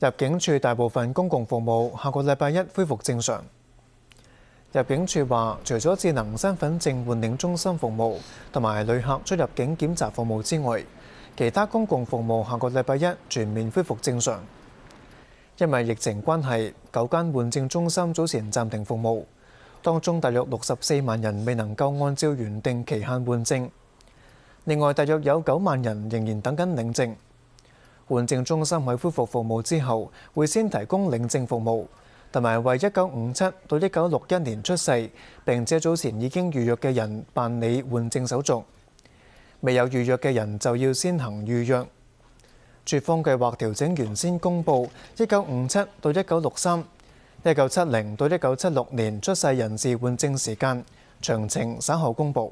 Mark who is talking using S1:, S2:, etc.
S1: 入境處大部分公共服務下個禮拜一恢復正常。入境處話，除咗智能身份證換領中心服務同埋旅客出入境檢查服務之外，其他公共服務下個禮拜一全面恢復正常。因為疫情關係，九間換證中心早前暫停服務，當中大約六十四萬人未能夠按照原定期限換證，另外大約有九萬人仍然等緊領證。換證中心喺恢復服務之後，會先提供領證服務，同埋為一九五七到一九六一年出世並且早前已經預約嘅人辦理換證手續。未有預約嘅人就要先行預約。絕方計劃調整完先公佈。一九五七到一九六三、一九七零到一九七六年出世人士換證時間詳情稍後公佈。